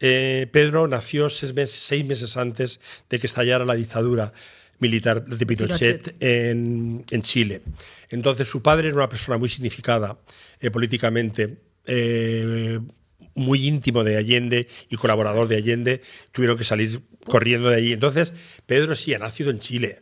Eh, Pedro nació seis meses, antes de que estallara la dictadura militar de Pinochet, En, Chile. Entonces su padre era una persona muy significada eh, políticamente. Eh, muy íntimo de Allende y colaborador de Allende, tuvieron que salir corriendo de allí. Entonces, Pedro sí ha nacido en Chile,